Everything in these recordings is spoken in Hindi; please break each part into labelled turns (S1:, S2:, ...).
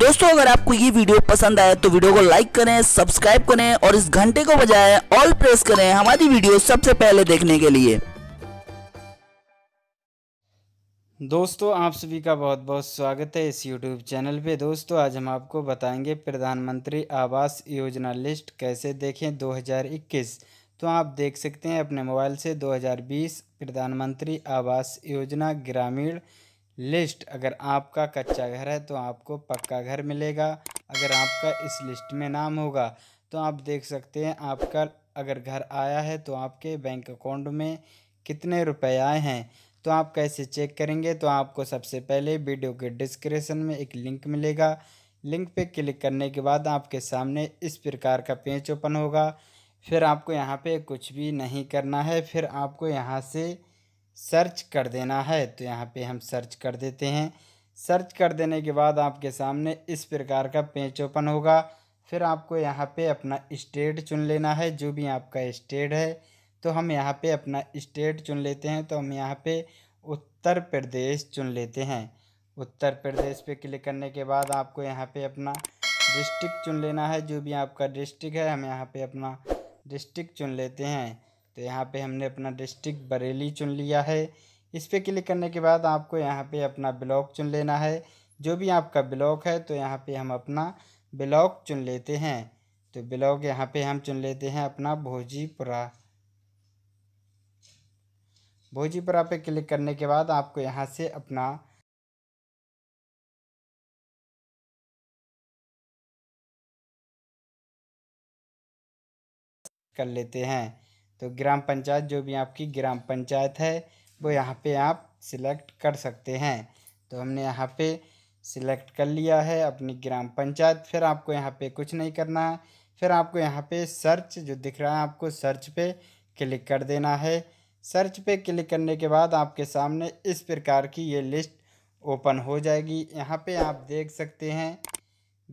S1: दोस्तों अगर आपको ये वीडियो पसंद आए तो वीडियो को लाइक करें सब्सक्राइब करें और इस घंटे को बजाय ऑल प्रेस करें हमारी वीडियो सबसे पहले देखने के लिए दोस्तों आप सभी का बहुत बहुत स्वागत है इस YouTube चैनल पे दोस्तों आज हम आपको बताएंगे प्रधानमंत्री आवास योजना लिस्ट कैसे देखें 2021 तो आप देख सकते हैं अपने मोबाइल से 2020 प्रधानमंत्री आवास योजना ग्रामीण लिस्ट अगर आपका कच्चा घर है तो आपको पक्का घर मिलेगा अगर आपका इस लिस्ट में नाम होगा तो आप देख सकते हैं आपका अगर घर आया है तो आपके बैंक अकाउंट में कितने रुपए आए हैं तो आप कैसे चेक करेंगे तो आपको सबसे पहले वीडियो के डिस्क्रिप्शन में एक लिंक मिलेगा लिंक पे क्लिक करने के बाद आपके सामने इस प्रकार का पेज ओपन होगा फिर आपको यहाँ पे कुछ भी नहीं करना है फिर आपको यहाँ से सर्च कर देना है तो यहाँ पे हम सर्च कर देते हैं सर्च कर देने के बाद आपके सामने इस प्रकार का पेज ओपन होगा फिर आपको यहाँ पे अपना स्टेट चुन लेना है जो भी आपका स्टेट है तो हम यहाँ पे अपना स्टेट चुन लेते हैं तो हम यहाँ पे उत्तर प्रदेश चुन लेते हैं उत्तर प्रदेश पे क्लिक करने के बाद आपको यहाँ पे अपना डिस्ट्रिक्ट चुन लेना है जो भी आपका डिस्ट्रिक्ट है हम यहाँ पे अपना डिस्ट्रिक्ट चुन लेते हैं तो यहाँ पे हमने अपना डिस्ट्रिक्ट बरेली चुन लिया है इस पर क्लिक करने के बाद आपको यहाँ पे अपना ब्लॉक चुन लेना है जो भी आपका ब्लॉक है तो यहाँ पे हम अपना ब्लॉक चुन लेते हैं तो ब्लॉक यहाँ पे हम चुन लेते हैं अपना भोजीपुरा भोजीपुरा पे क्लिक करने के बाद आपको यहाँ से अपना कर लेते हैं तो ग्राम पंचायत जो भी आपकी ग्राम पंचायत है वो यहाँ पे आप सिलेक्ट कर सकते हैं तो हमने यहाँ पे सिलेक्ट कर लिया है अपनी ग्राम पंचायत फिर आपको यहाँ पे कुछ नहीं करना है फिर आपको यहाँ पे सर्च जो दिख रहा है आपको सर्च पे क्लिक कर देना है सर्च पे क्लिक करने के बाद आपके सामने इस प्रकार की ये लिस्ट ओपन हो जाएगी यहाँ पे आप देख सकते हैं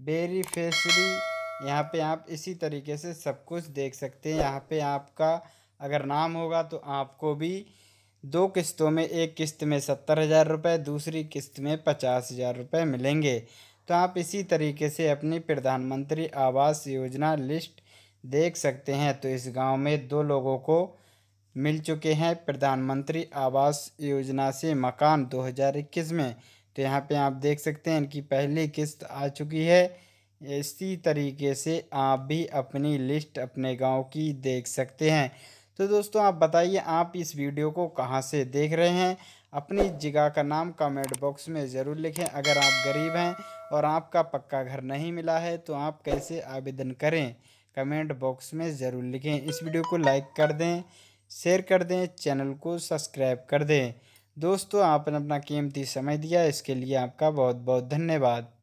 S1: बेरीफेसरी यहाँ पे आप इसी तरीके से सब कुछ देख सकते हैं यहाँ पे आपका अगर नाम होगा तो आपको भी दो किस्तों में एक किस्त में सत्तर हज़ार रुपये दूसरी किस्त में पचास हज़ार रुपये मिलेंगे तो आप इसी तरीके से अपनी प्रधानमंत्री आवास योजना लिस्ट देख सकते हैं तो इस गांव में दो लोगों को मिल चुके हैं प्रधानमंत्री आवास योजना से मकान 2021 में तो यहाँ पे आप देख सकते हैं इनकी पहली किस्त आ चुकी है इसी तरीके से आप भी अपनी लिस्ट अपने गांव की देख सकते हैं तो दोस्तों आप बताइए आप इस वीडियो को कहाँ से देख रहे हैं अपनी जगह का नाम कमेंट बॉक्स में ज़रूर लिखें अगर आप गरीब हैं और आपका पक्का घर नहीं मिला है तो आप कैसे आवेदन करें कमेंट बॉक्स में ज़रूर लिखें इस वीडियो को लाइक कर दें शेयर कर दें चैनल को सब्सक्राइब कर दें दोस्तों आपने अपना कीमती समय दिया इसके लिए आपका बहुत बहुत धन्यवाद